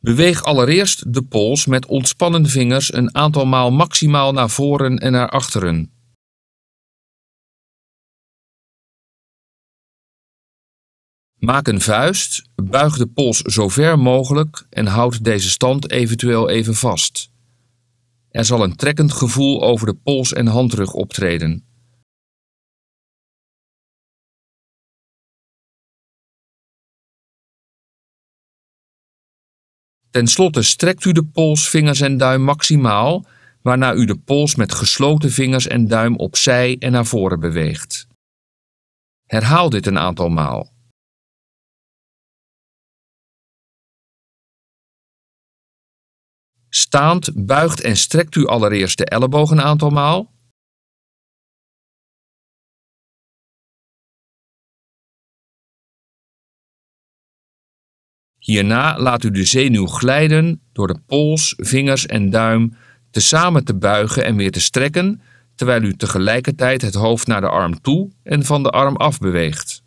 Beweeg allereerst de pols met ontspannen vingers een aantal maal maximaal naar voren en naar achteren. Maak een vuist, buig de pols zo ver mogelijk en houd deze stand eventueel even vast. Er zal een trekkend gevoel over de pols en handrug optreden. Ten slotte strekt u de pols, vingers en duim maximaal, waarna u de pols met gesloten vingers en duim opzij en naar voren beweegt. Herhaal dit een aantal maal. Staand buigt en strekt u allereerst de elleboog een aantal maal. Hierna laat u de zenuw glijden door de pols, vingers en duim tezamen te buigen en weer te strekken, terwijl u tegelijkertijd het hoofd naar de arm toe en van de arm af beweegt.